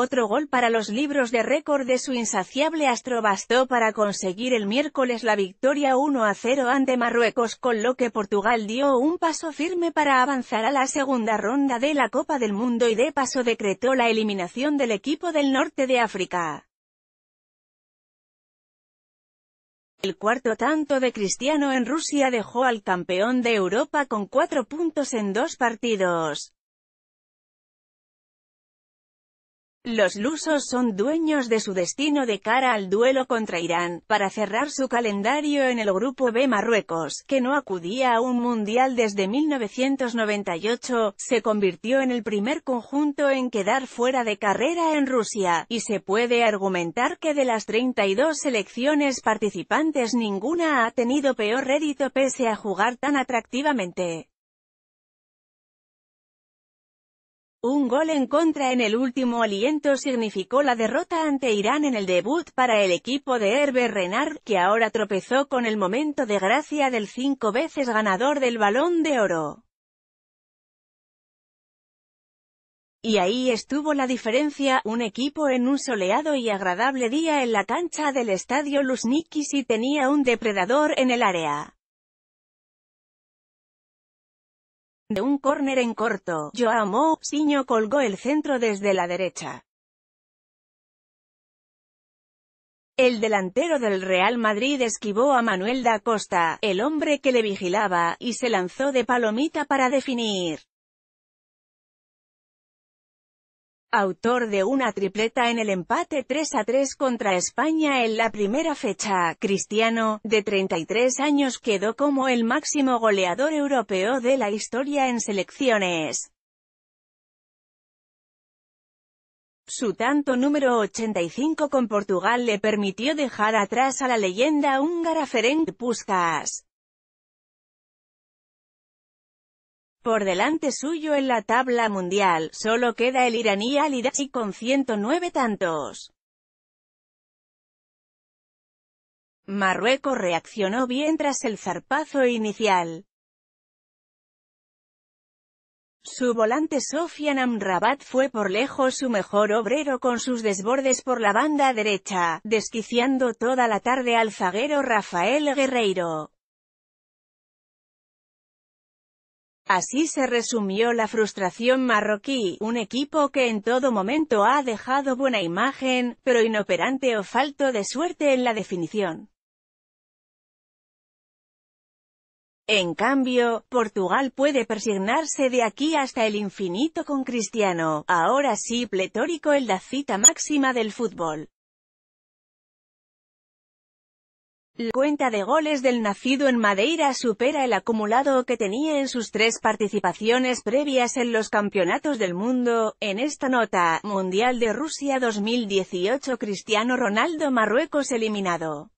Otro gol para los libros de récord de su insaciable astro bastó para conseguir el miércoles la victoria 1 a 0 ante Marruecos con lo que Portugal dio un paso firme para avanzar a la segunda ronda de la Copa del Mundo y de paso decretó la eliminación del equipo del norte de África. El cuarto tanto de Cristiano en Rusia dejó al campeón de Europa con cuatro puntos en dos partidos. Los lusos son dueños de su destino de cara al duelo contra Irán, para cerrar su calendario en el Grupo B Marruecos, que no acudía a un mundial desde 1998, se convirtió en el primer conjunto en quedar fuera de carrera en Rusia, y se puede argumentar que de las 32 selecciones participantes ninguna ha tenido peor rédito pese a jugar tan atractivamente. Un gol en contra en el último aliento significó la derrota ante Irán en el debut para el equipo de Herbert Renard, que ahora tropezó con el momento de gracia del cinco veces ganador del Balón de Oro. Y ahí estuvo la diferencia, un equipo en un soleado y agradable día en la cancha del estadio Luznikis y tenía un depredador en el área. De un córner en corto, Joao Siño colgó el centro desde la derecha. El delantero del Real Madrid esquivó a Manuel da Costa, el hombre que le vigilaba, y se lanzó de palomita para definir. Autor de una tripleta en el empate 3 a 3 contra España en la primera fecha, Cristiano, de 33 años quedó como el máximo goleador europeo de la historia en selecciones. Su tanto número 85 con Portugal le permitió dejar atrás a la leyenda húngara Ferenc Puskas. Por delante suyo en la tabla mundial, solo queda el iraní al con 109 tantos. Marruecos reaccionó bien tras el zarpazo inicial. Su volante Sofian Amrabat fue por lejos su mejor obrero con sus desbordes por la banda derecha, desquiciando toda la tarde al zaguero Rafael Guerreiro. Así se resumió la frustración marroquí, un equipo que en todo momento ha dejado buena imagen, pero inoperante o falto de suerte en la definición. En cambio, Portugal puede persignarse de aquí hasta el infinito con Cristiano, ahora sí pletórico en la cita máxima del fútbol. La cuenta de goles del nacido en Madeira supera el acumulado que tenía en sus tres participaciones previas en los campeonatos del mundo. En esta nota, Mundial de Rusia 2018 Cristiano Ronaldo Marruecos eliminado.